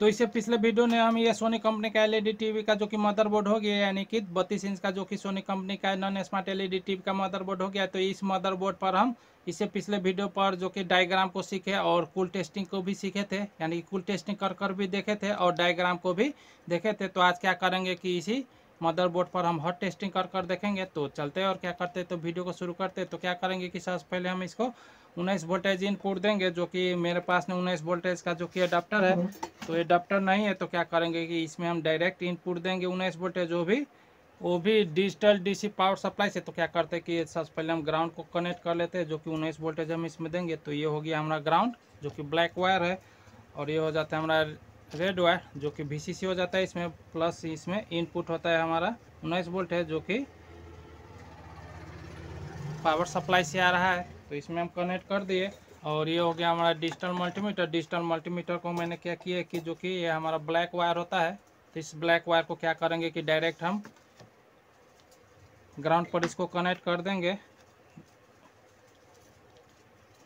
तो इससे पिछले वीडियो में हम ये सोनी कंपनी का एलईडी टीवी e का जो कि मदरबोर्ड हो गया यानी कि बत्तीस इंच का जो कि सोनी कंपनी का नॉन स्मार्ट एलईडी टीवी का मदरबोर्ड हो गया तो इस मदरबोर्ड पर हम इससे पिछले वीडियो पर जो कि डायग्राम को सीखे और कुल टेस्टिंग को भी सीखे थे यानी कि कुल टेस्टिंग कर कर भी देखे थे और डायग्राम को भी देखे थे तो आज क्या करेंगे कि इसी मदरबोर्ड पर हम हॉट टेस्टिंग कर कर देखेंगे तो चलते हैं और क्या करते हैं तो वीडियो को शुरू करते हैं तो क्या करेंगे कि सबसे पहले हम इसको उन्नीस वोल्टेज इनपुट देंगे जो कि मेरे पास में उन्नीस वोल्टेज का जो कि अडाप्टर है तो अडाप्टर नहीं है तो क्या करेंगे कि इसमें हम डायरेक्ट इनपुट देंगे उन्नीस वोल्टेज वो भी वो भी डिजिटल डीसी पावर सप्लाई से तो क्या करते हैं कि सबसे पहले हम ग्राउंड को कनेक्ट कर लेते हैं जो कि उन्नीस वोल्टेज हम इसमें देंगे तो ये हो गया हमारा ग्राउंड जो कि ब्लैक वायर है और ये हो जाता है हमारा रेड वायर जो कि वीसीसी हो जाता है इसमें प्लस इसमें इनपुट होता है हमारा उन्नीस वोल्ट है जो कि पावर सप्लाई से आ रहा है तो इसमें हम कनेक्ट कर दिए और ये हो गया हमारा डिजिटल मल्टीमीटर डिजिटल मल्टीमीटर को मैंने क्या किया कि जो कि ये हमारा ब्लैक वायर होता है तो इस ब्लैक वायर को क्या करेंगे कि डायरेक्ट हम ग्राउंड पर इसको कनेक्ट कर देंगे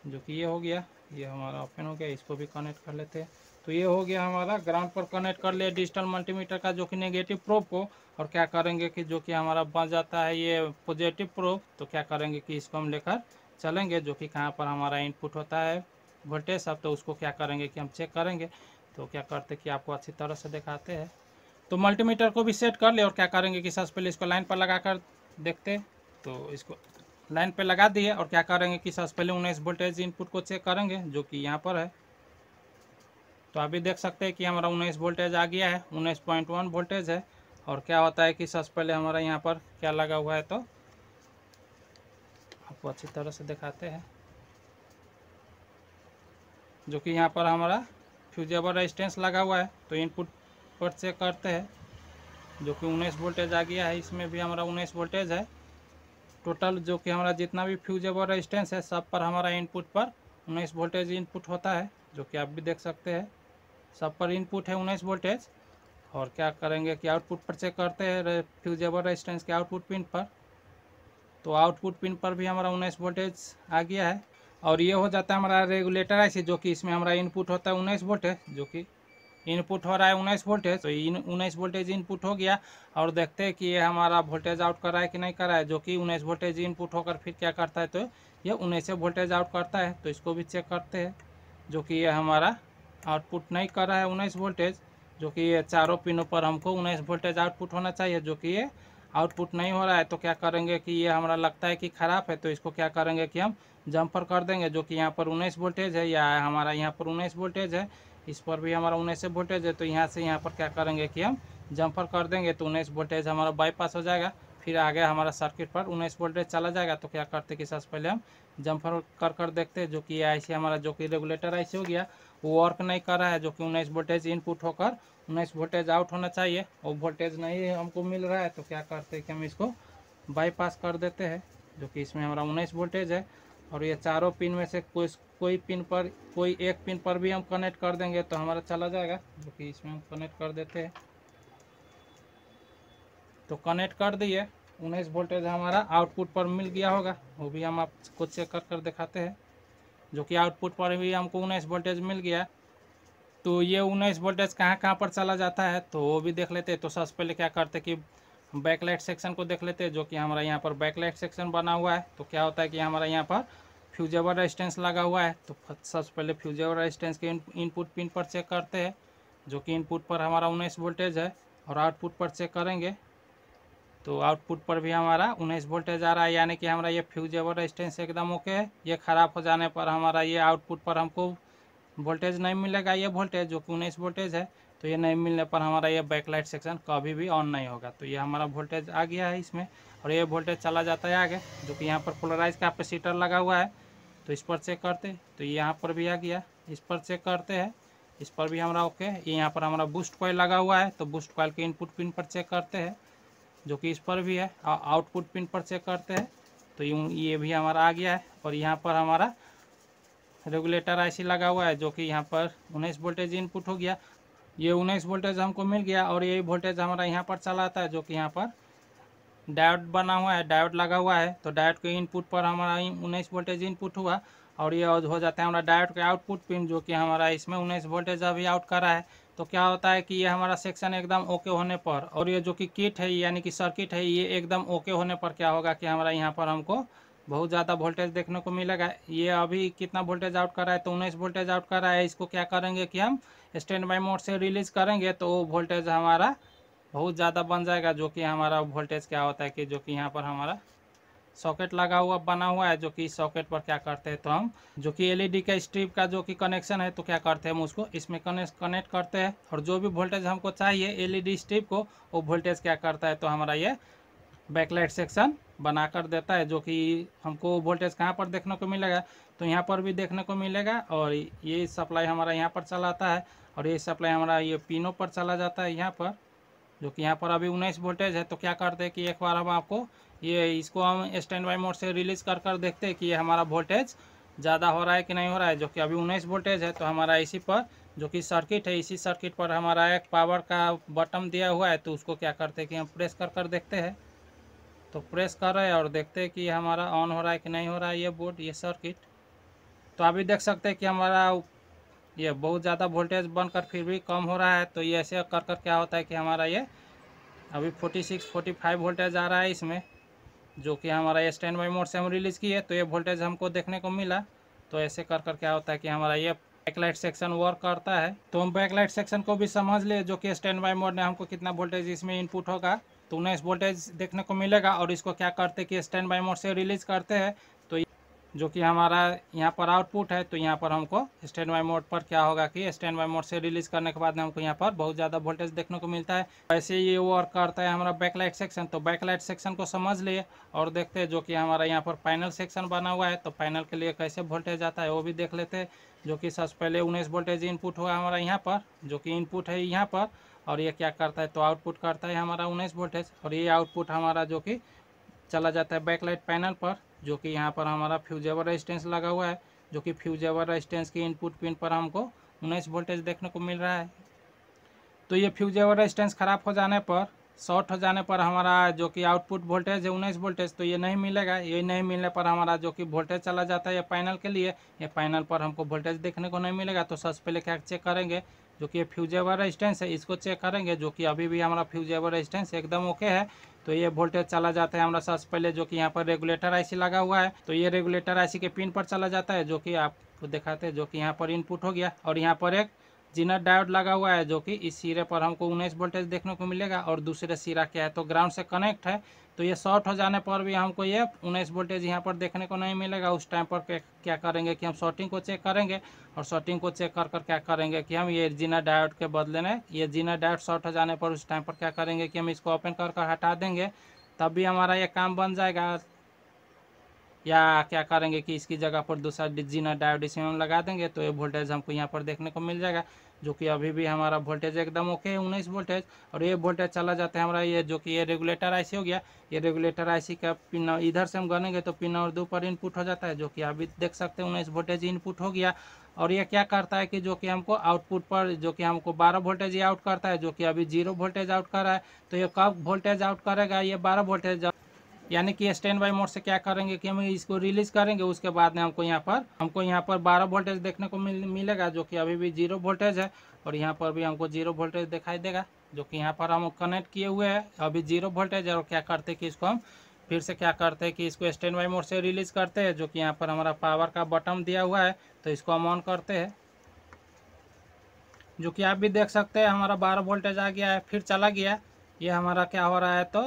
जो कि ये हो गया ये हमारा ओपन हो गया इसको भी कनेक्ट कर लेते हैं तो ये हो गया हमारा ग्राउंड पर कनेक्ट कर लिया डिजिटल मल्टीमीटर का जो कि नेगेटिव प्रोब को और क्या करेंगे कि जो कि हमारा बन जाता है ये पॉजिटिव प्रोब तो क्या करेंगे कि इसको हम लेकर चलेंगे जो कि कहाँ पर हमारा इनपुट होता है वोल्टेज सब तो उसको क्या करेंगे कि हम चेक करेंगे तो क्या करते कि आपको अच्छी तरह से दिखाते हैं तो मल्टीमीटर को भी सेट कर ले और क्या करेंगे कि सबसे पहले इसको लाइन पर लगा कर देखते तो इसको लाइन पर लगा दिए और क्या करेंगे कि सबसे पहले उन्नीस वोल्टेज इनपुट को चेक करेंगे जो कि यहाँ पर है तो अभी देख सकते हैं कि हमारा उन्नीस वोल्टेज आ गया है उन्नीस पॉइंट वन वोल्टेज है और क्या होता है कि सबसे पहले हमारा यहाँ पर क्या लगा हुआ है तो आपको अच्छी तरह से दिखाते हैं जो कि यहाँ पर हमारा फ्यूजेबल रेजिस्टेंस लगा हुआ है तो इनपुट पर चेक करते हैं जो कि उन्नीस वोल्टेज आ गया है इसमें भी हमारा उन्नीस वोल्टेज है टोटल जो कि हमारा जितना भी फ्यूजेबल रेजिस्टेंस है सब पर हमारा इनपुट पर उन्नीस वोल्टेज इनपुट होता है जो कि आप भी देख सकते हैं सब पर इनपुट है उन्नीस वोल्टेज और क्या करेंगे कि आउटपुट पर चेक करते हैं फ्यूजेबल रेजिस्टेंस के आउटपुट पिन पर तो आउटपुट पिन पर भी हमारा उन्नीस वोल्टेज आ गया है और ये हो जाता है हमारा रेगुलेटर ऐसे जो कि इसमें हमारा इनपुट होता है उन्नीस वोल्टेज जो कि इनपुट हो रहा है उन्नीस वोल्टेज तो इन उन्नीस वोल्टेज इनपुट हो गया और देखते हैं कि ये हमारा वोल्टेज आउट कर रहा है कि नहीं कर रहा है जो कि उन्नीस वोल्टेज इनपुट होकर फिर क्या करता है तो ये उन्नीस वोल्टेज आउट करता है तो इसको भी चेक करते हैं जो कि ये हमारा आउटपुट नहीं कर रहा है उन्नीस वोल्टेज जो कि ये चारों पिनों पर हमको उन्नीस वोल्टेज आउटपुट होना चाहिए जो कि ये आउटपुट नहीं हो रहा है तो क्या करेंगे कि ये हमारा लगता है कि ख़राब है तो इसको क्या करेंगे कि हम जंपर कर देंगे जो कि यहाँ पर उन्नीस वोल्टेज है या हमारा यहाँ पर उन्नीस वोल्टेज है इस पर भी हमारा उन्नीस वोल्टेज है तो यहाँ से यहाँ पर क्या करेंगे कि हम जंपर कर देंगे तो उन्नीस वोल्टेज हमारा बाईपास हो जाएगा फिर आगे हमारा सर्किट पर उन्नीस वोल्टेज चला जाएगा तो क्या करते कि सबसे पहले हम जंपर कर कर देखते जो कि आई हमारा जो कि रेगुलेटर आई हो गया वो वर्क नहीं कर रहा है जो कि उन्नीस वोल्टेज इनपुट होकर उन्नीस वोल्टेज आउट होना चाहिए वो वोल्टेज नहीं हमको मिल रहा है तो क्या करते हैं कि हम इसको बाईपास कर देते हैं जो कि इसमें हमारा उन्नीस वोल्टेज है और ये चारों पिन में से कोई कोई पिन पर कोई एक पिन पर भी हम कनेक्ट कर देंगे तो हमारा चला जाएगा जो कि इसमें हम कनेक्ट कर देते हैं तो कनेक्ट कर दिए उन्नीस वोल्टेज हमारा आउटपुट पर मिल गया होगा वो भी हम आपको चेक कर कर दिखाते हैं जो कि आउटपुट पर भी हमको उन्नीस वोल्टेज मिल गया तो ये उन्नीस वोल्टेज कहाँ कहाँ पर चला जाता है तो वो भी देख लेते तो सबसे पहले क्या करते कि बैकलाइट सेक्शन को देख लेते जो कि हमारा यहाँ पर बैकलाइट सेक्शन बना हुआ है तो क्या होता है कि हमारा यहाँ पर फ्यूजेबल रेजिस्टेंस लगा हुआ है तो सबसे पहले फ्यूजेबल रेजिस्टेंस के इनपुट पिन पर चेक करते हैं जो कि इनपुट पर हमारा उन्नीस वोल्टेज है और आउटपुट पर चेक करेंगे तो आउटपुट पर भी हमारा उन्नीस वोल्टेज आ रहा है यानी कि हमारा ये फ्यूजेबल रेजिस्टेंस एकदम ओके है ये ख़राब हो जाने पर हमारा ये आउटपुट पर हमको वोल्टेज नहीं मिलेगा ये वोल्टेज जो कि उन्नीस वोल्टेज है तो ये नहीं मिलने पर हमारा ये बैकलाइट सेक्शन कभी भी ऑन नहीं होगा तो ये हमारा वोल्टेज आ गया है इसमें और ये वोल्टेज चला जाता है आगे जो कि यहाँ पर पोलराइज कैपेसिटर लगा हुआ है तो इस पर चेक करते तो यहाँ पर भी आ गया इस पर चेक करते हैं इस पर भी हमारा ओके ये यहाँ पर हमारा बूस्ट कॉयल लगा हुआ है तो बूस्ट कॉयल के इनपुट पिन पर चेक करते हैं जो कि इस पर भी है आउटपुट पिन पर चेक करते हैं तो ये भी हमारा आ गया है और यहाँ पर हमारा रेगुलेटर आईसी लगा हुआ है जो कि यहाँ पर उन्नीस वोल्टेज इनपुट हो गया ये उन्नीस वोल्टेज हमको मिल गया और यही वोल्टेज हमारा यहाँ पर चला आता है जो कि यहाँ पर डायोड बना हुआ है डायोड लगा हुआ है तो डायोड के इनपुट पर हमारा उन्नीस वोल्टेज इनपुट हुआ और ये हो जाता है हमारा डायोड के आउटपुट पिन जो कि हमारा इसमें उन्नीस वोल्टेज अभी आउट कर रहा है तो क्या होता है कि ये हमारा सेक्शन एकदम ओके होने पर और ये जो कि किट है यानी कि सर्किट है ये एकदम ओके होने पर क्या होगा कि हमारा यहाँ पर हमको बहुत ज़्यादा वोल्टेज देखने को मिलेगा ये अभी कितना वोल्टेज आउट कर रहा है तो उन्नीस वोल्टेज आउट कर रहा है इसको क्या करेंगे कि हम स्टैंड बाई मोड से रिलीज़ करेंगे तो वो वोल्टेज हमारा बहुत ज़्यादा बन जाएगा जो कि हमारा वोल्टेज क्या होता है कि जो कि यहाँ पर हमारा सॉकेट लगा हुआ बना हुआ है जो कि सॉकेट पर क्या करते हैं तो हम जो कि एलईडी का स्ट्रिप का जो कि कनेक्शन है तो क्या करते हैं हम उसको इसमें कनेक्ट कनेक्ट करते हैं और जो भी वोल्टेज हमको चाहिए एलईडी स्ट्रिप को वो वोल्टेज क्या करता है तो हमारा ये बैकलाइट सेक्शन बना कर देता है जो कि हमको वोल्टेज कहाँ पर देखने को मिलेगा तो यहाँ पर भी देखने को मिलेगा और ये सप्लाई हमारा यहाँ पर चला आता है और ये सप्लाई हमारा ये पिनों पर चला जाता है यहाँ पर जो कि यहाँ पर अभी उन्नीस वोल्टेज है तो क्या करते हैं कि एक बार हम आपको ये इसको हम स्टैंड बाई मोड से रिलीज़ कर कर देखते हैं कि ये हमारा वोल्टेज ज़्यादा हो रहा है कि नहीं हो रहा है जो कि अभी उन्नीस वोल्टेज है तो हमारा इसी पर जो कि सर्किट है इसी सर्किट पर हमारा एक पावर का बटन दिया हुआ है तो उसको क्या करते हैं कि हम प्रेस कर कर देखते हैं तो प्रेस कर रहे हैं और देखते हैं कि हमारा ऑन हो रहा है कि नहीं हो रहा है ये बोर्ड ये सर्किट तो अभी देख सकते हैं कि हमारा ये बहुत ज़्यादा वोल्टेज बनकर फिर भी कम हो रहा है तो ये ऐसे कर कर क्या होता है कि हमारा ये अभी 46 45 वोल्टेज आ रहा है इसमें जो कि हमारा ये स्टैंड बाई मोड से हम रिलीज़ किए तो ये वोल्टेज हमको देखने को मिला तो ऐसे कर कर क्या होता है कि हमारा ये बैकलाइट सेक्शन वर्क करता है तो हम बैकलाइट सेक्शन को भी समझ लें जो कि स्टैंड बाई मोड ने हमको कितना वोल्टेज इसमें इनपुट होगा तो उन्हें इस वोल्टेज देखने को मिलेगा और इसको क्या करते कि स्टैंड बाई मोड से रिलीज करते हैं जो कि हमारा यहाँ पर आउटपुट है तो यहाँ पर हमको स्टैंड बाई मोड पर क्या होगा कि स्टैंड बाई मोड से रिलीज करने के बाद हमको यहाँ पर बहुत ज़्यादा वोल्टेज देखने को मिलता है वैसे ये वर्क करता है हमारा बैकलाइट सेक्शन तो बैकलाइट सेक्शन को समझ लिए और देखते हैं जो कि हमारा यहाँ पर पैनल सेक्शन बना हुआ है तो पैनल के लिए कैसे वोल्टेज आता है वो भी देख लेते हैं जो कि सबसे पहले उन्नीस वोल्टेज इनपुट हुआ हमारा यहाँ पर जो कि इनपुट है यहाँ पर और ये क्या करता है तो आउटपुट करता है हमारा उन्नीस वोल्टेज और ये आउटपुट हमारा जो कि चला जाता है बैकलाइट पैनल पर जो कि यहाँ पर हमारा फ्यूजेबल रजिस्टेंस लगा हुआ है जो कि फ्यूजेबल रजिस्टेंस की इनपुट पिन पर हमको उन्नीस वोल्टेज देखने को मिल रहा है तो ये फ्यूजेबल रजिस्टेंस ख़राब हो जाने पर शॉर्ट हो जाने पर हमारा जो कि आउटपुट वोल्टेज है उन्नीस वोल्टेज तो ये नहीं मिलेगा ये नहीं मिलने पर हमारा जो कि वोल्टेज चला जाता है ये पैनल के लिए ये पैनल पर हमको वोल्टेज देखने को नहीं मिलेगा तो सबसे पहले क्या चेक करेंगे जो कि ये फ्यूजेबल रेजिस्टेंस है इसको चेक करेंगे जो कि अभी भी हमारा फ्यूजेबल रेजिस्टेंस एकदम ओके है तो ये वोल्टेज चला जाता है हमारा सबसे पहले जो कि यहाँ पर रेगुलेटर आईसी लगा हुआ है तो ये रेगुलेटर आईसी के पिन पर चला जाता है जो कि आपको दिखाते हैं जो कि यहाँ पर इनपुट हो गया और यहाँ पर एक जिनर डायोड लगा हुआ है जो कि इस सिरे पर हमको उन्नीस वोल्टेज देखने को मिलेगा और दूसरे सिरा क्या है तो ग्राउंड से कनेक्ट है तो ये शॉर्ट हो जाने पर भी हमको ये उन्नीस वोल्टेज यहाँ पर देखने को नहीं मिलेगा उस टाइम पर क्या करेंगे कि हम शॉर्टिंग को चेक करेंगे और शॉर्टिंग को चेक कर कर क्या करेंगे कि हम ये जीना डायोड के बदले में ये जीना डायोड शॉर्ट हो जाने पर उस टाइम पर क्या करेंगे कि हम इसको ओपन कर कर हटा देंगे तब भी हमारा ये काम बन जाएगा या क्या करेंगे कि इसकी जगह पर दूसरा इसी में लगा देंगे तो ये वोल्टेज हमको यहाँ पर देखने को मिल जाएगा जो कि अभी भी हमारा वोल्टेज एकदम ओके है उन्नीस वोल्टेज और ये वोल्टेज चला जाता है हमारा ये जो कि ये रेगुलेटर आईसी हो गया ये रेगुलेटर आईसी का पिन इधर से हम गनेंगे तो पिन और दो पर इनपुट हो जाता है जो कि अभी देख सकते हैं उन्नीस वोल्टेज इनपुट हो गया और ये क्या करता है कि जो कि हमको आउटपुट पर जो कि हमको 12 वोल्टेज आउट करता है जो कि अभी जीरो वोल्टेज आउट कर रहा है तो ये कब वोल्टेज आउट करेगा ये बारह वोल्टेज यानी कि स्टैंड बाई मोड से क्या करेंगे कि हम इसको रिलीज करेंगे उसके बाद में हमको यहाँ पर हमको यहाँ पर बारह वोल्टेज देखने को मिल, मिलेगा जो कि अभी भी जीरो वोल्टेज है और यहाँ पर भी हमको जीरो वोल्टेज दिखाई देगा जो कि यहाँ पर हम कनेक्ट किए हुए हैं अभी जीरो वोल्टेज है और क्या करते कि इसको हम फिर से क्या करते हैं कि इसको स्टैंड बाई मोड से रिलीज करते हैं जो कि यहाँ पर हमारा पावर का बटन दिया हुआ है तो इसको हम ऑन करते हैं जो कि आप भी देख सकते हैं हमारा बारह वोल्टेज आ गया है फिर चला गया ये हमारा क्या हो रहा है तो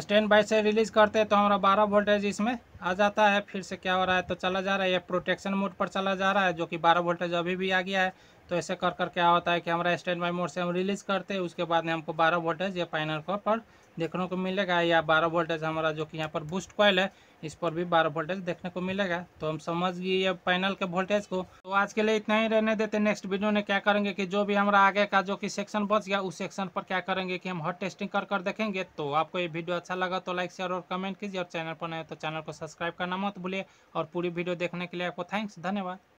स्टैंड बाई से रिलीज़ करते हैं तो हमारा बारह वोल्टेज इसमें आ जाता है फिर से क्या हो रहा है तो चला जा रहा है ये प्रोटेक्शन मोड पर चला जा रहा है जो कि बारह वोल्टेज अभी भी आ गया है तो ऐसे कर कर क्या होता है कि हमारा स्टैंड बाई मोड से हम रिलीज़ करते हैं उसके बाद में हमको बारह वोल्टेज या पाइनल कॉप पर देखने को मिलेगा या बारह वोल्टेज हमारा जो कि यहाँ पर बूस्ट कॉयल है इस पर भी बारह वोल्टेज देखने को मिलेगा तो हम समझ गए ये पैनल के वोल्टेज को तो आज के लिए इतना ही रहने देते नेक्स्ट वीडियो में क्या करेंगे कि जो भी हमारा आगे का जो कि सेक्शन बच गया उस सेक्शन पर क्या करेंगे कि हम हॉट टेस्टिंग कर कर देखेंगे तो आपको ये वीडियो अच्छा लगा तो लाइक शेयर और कमेंट कीजिए और चैनल पर नए तो चैनल को सब्सक्राइब करना मत भूलिए और पूरी वीडियो देखने के लिए आपको थैंक्स धन्यवाद